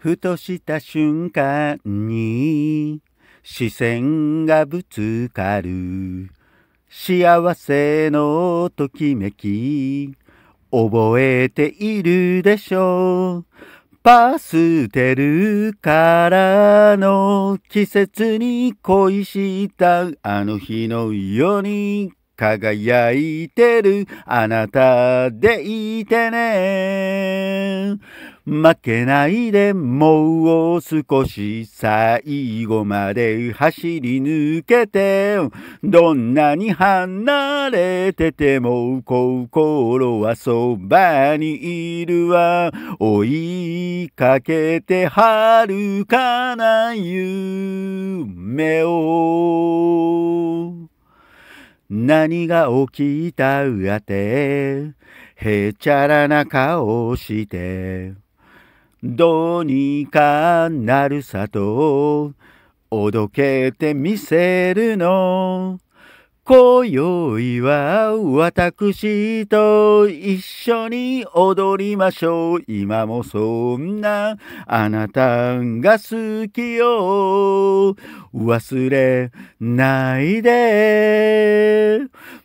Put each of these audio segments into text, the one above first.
ふとした瞬間に視線がぶつかる幸せのときめき覚えているでしょうパステルからの季節に恋したあの日のように輝いてるあなたでいてね負けないでもう少し最後まで走り抜けてどんなに離れてても心はそばにいるわ追いかけて遥かな夢を何が起きたうあてへちゃらな顔してどうにかなるさと、おどけてみせるの。今宵は私と一緒に踊りましょう。今もそんなあなたが好きよ。忘れないで。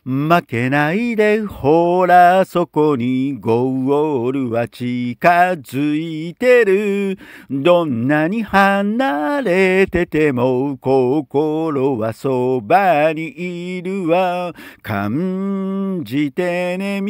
負けないでほらそこにゴールは近づいてるどんなに離れてても心はそばにいるわ感じてね